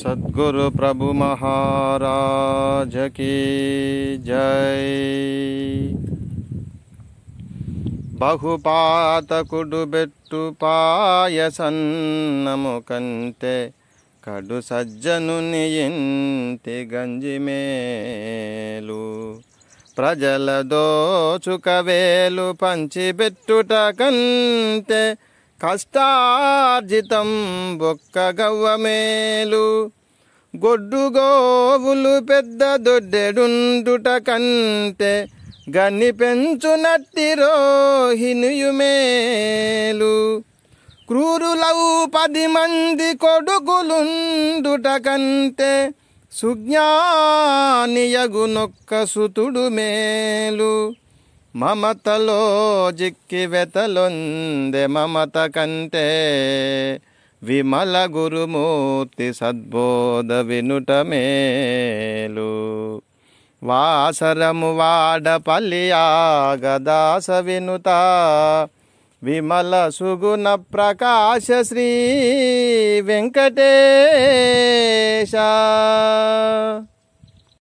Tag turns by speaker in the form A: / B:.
A: సద్గురు ప్రభు మహారాజకి జై బహుపాతకుడు బెట్టు పాయసన్నము కంటే కడు సజ్జను ఇంటి గంజిమేలు ప్రజల దోచుకవేలు పంచిబెట్టుట కంటే కష్టార్జితం బొక్క గవ్వమేలు గోవులు పెద్ద దొడ్డెడుండుట కంటే గని పెంచునట్టి రోహిణుయుమేలు క్రూరులవు పది మంది కొడుకులుండుట కంటే సుజ్ఞానియగునొక్క సుతుడు మేలు మమతలో జిక్కి వెతలొందె మమత కంటే విమల గురుమూర్తి సద్బోధ వినుట మేలు వాసరము వాడ పల్లియాగదాస వినుత విమల సుగుణ ప్రకాశ శ్రీ వెంకటేశ